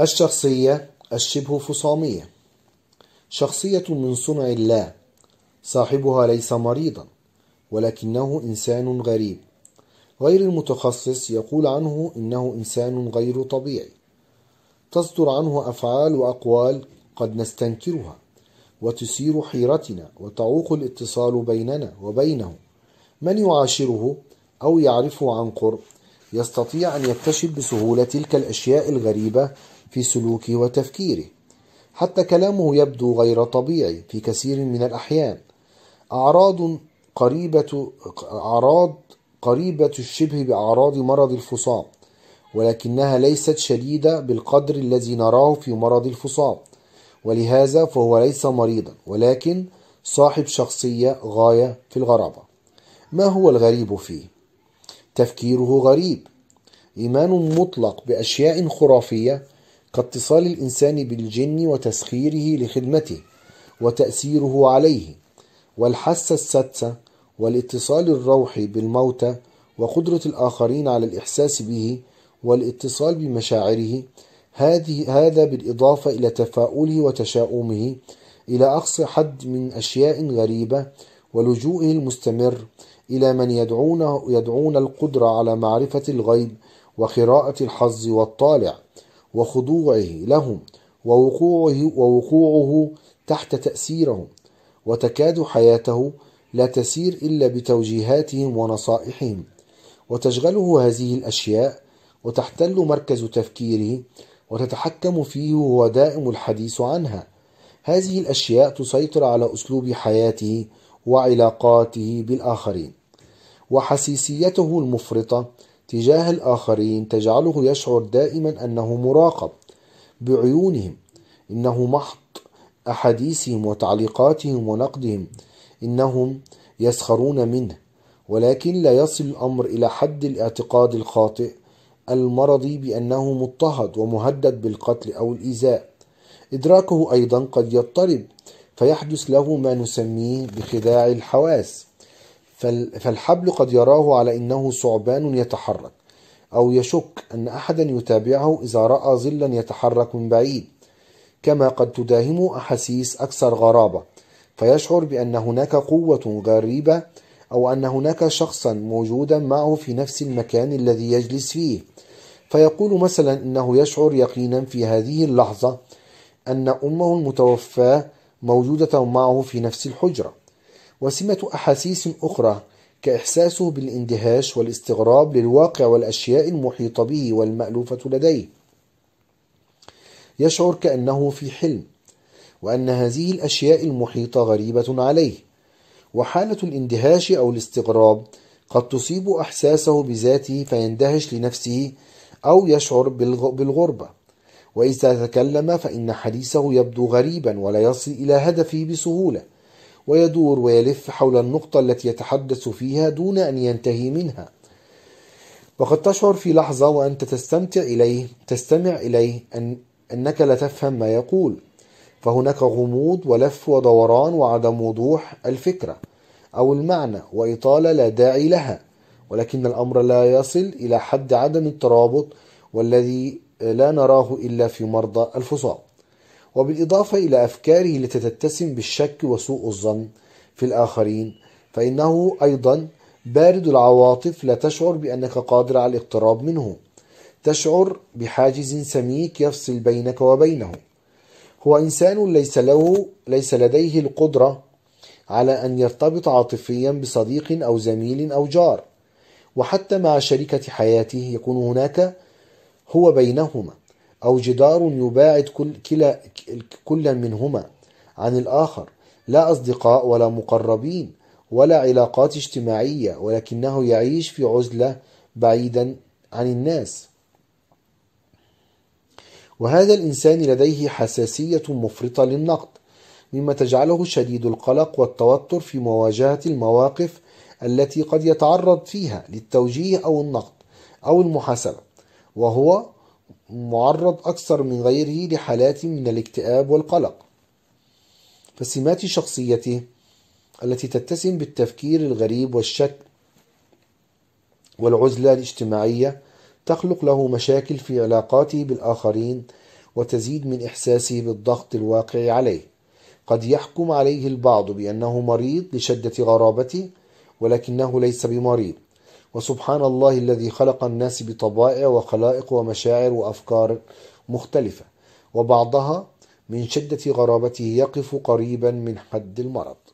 الشخصية الشبه فصامية شخصية من صنع الله صاحبها ليس مريضا ولكنه إنسان غريب غير المتخصص يقول عنه إنه إنسان غير طبيعي تصدر عنه أفعال وأقوال قد نستنكرها وتثير حيرتنا وتعوق الاتصال بيننا وبينه من يعاشره أو يعرفه عن قرب يستطيع أن يكتشف بسهولة تلك الأشياء الغريبة في سلوكه وتفكيره حتى كلامه يبدو غير طبيعي في كثير من الأحيان أعراض قريبة أعراض قريبة الشبه بأعراض مرض الفصام ولكنها ليست شديدة بالقدر الذي نراه في مرض الفصام ولهذا فهو ليس مريضا ولكن صاحب شخصية غاية في الغرابة ما هو الغريب فيه؟ تفكيره غريب إيمان مطلق بأشياء خرافية كاتصال الإنسان بالجن وتسخيره لخدمته وتأثيره عليه والحاسة السادسة والاتصال الروحي بالموتى وقدرة الآخرين على الإحساس به والاتصال بمشاعره هذه هذا بالإضافة إلى تفاؤله وتشاؤمه إلى أقصى حد من أشياء غريبة ولجوئه المستمر إلى من يدعون يدعون القدرة على معرفة الغيب وقراءة الحظ والطالع وخضوعه لهم ووقوعه, ووقوعه تحت تأثيرهم وتكاد حياته لا تسير إلا بتوجيهاتهم ونصائحهم وتشغله هذه الأشياء وتحتل مركز تفكيره وتتحكم فيه وهو دائم الحديث عنها هذه الأشياء تسيطر على أسلوب حياته وعلاقاته بالآخرين وحسيسيته المفرطة تجاه الآخرين تجعله يشعر دائما أنه مراقب بعيونهم إنه محط أحاديثهم وتعليقاتهم ونقدهم إنهم يسخرون منه ولكن لا يصل الأمر إلى حد الاعتقاد الخاطئ المرضي بأنه مضطهد ومهدد بالقتل أو الإيذاء إدراكه أيضا قد يضطرب فيحدث له ما نسميه بخداع الحواس فالحبل قد يراه على انه ثعبان يتحرك او يشك ان احدا يتابعه اذا راى ظلا يتحرك من بعيد كما قد تداهمه احاسيس اكثر غرابه فيشعر بان هناك قوه غريبه او ان هناك شخصا موجودا معه في نفس المكان الذي يجلس فيه فيقول مثلا انه يشعر يقينا في هذه اللحظه ان امه المتوفاه موجوده معه في نفس الحجره وسمة أحاسيس أخرى كإحساسه بالاندهاش والاستغراب للواقع والأشياء المحيطة به والمألوفة لديه يشعر كأنه في حلم وأن هذه الأشياء المحيطة غريبة عليه وحالة الاندهاش أو الاستغراب قد تصيب أحساسه بذاته فيندهش لنفسه أو يشعر بالغربة وإذا تكلم فإن حديثه يبدو غريبا ولا يصل إلى هدفه بسهولة ويدور ويلف حول النقطة التي يتحدث فيها دون أن ينتهي منها وقد تشعر في لحظة وأنت تستمتع إليه تستمع إليه أن أنك لا تفهم ما يقول فهناك غموض ولف ودوران وعدم وضوح الفكرة أو المعنى وإطالة لا داعي لها ولكن الأمر لا يصل إلى حد عدم الترابط والذي لا نراه إلا في مرضى الفصام وبالإضافة إلى أفكاره التي تتسم بالشك وسوء الظن في الآخرين فإنه أيضا بارد العواطف لا تشعر بأنك قادر على الاقتراب منه تشعر بحاجز سميك يفصل بينك وبينه هو إنسان ليس له ليس لديه القدرة على أن يرتبط عاطفيا بصديق أو زميل أو جار وحتى مع شريكة حياته يكون هناك هو بينهما أو جدار يباعد كل كلا كل منهما عن الآخر لا أصدقاء ولا مقربين ولا علاقات اجتماعية ولكنه يعيش في عزلة بعيدا عن الناس وهذا الإنسان لديه حساسية مفرطة للنقد مما تجعله شديد القلق والتوتر في مواجهة المواقف التي قد يتعرض فيها للتوجيه أو النقد أو المحاسبة وهو معرض أكثر من غيره لحالات من الاكتئاب والقلق فسمات شخصيته التي تتسم بالتفكير الغريب والشك والعزلة الاجتماعية تخلق له مشاكل في علاقاته بالآخرين وتزيد من إحساسه بالضغط الواقع عليه قد يحكم عليه البعض بأنه مريض لشدة غرابته ولكنه ليس بمريض وسبحان الله الذي خلق الناس بطبائع وخلائق ومشاعر وأفكار مختلفة وبعضها من شدة غرابته يقف قريبا من حد المرض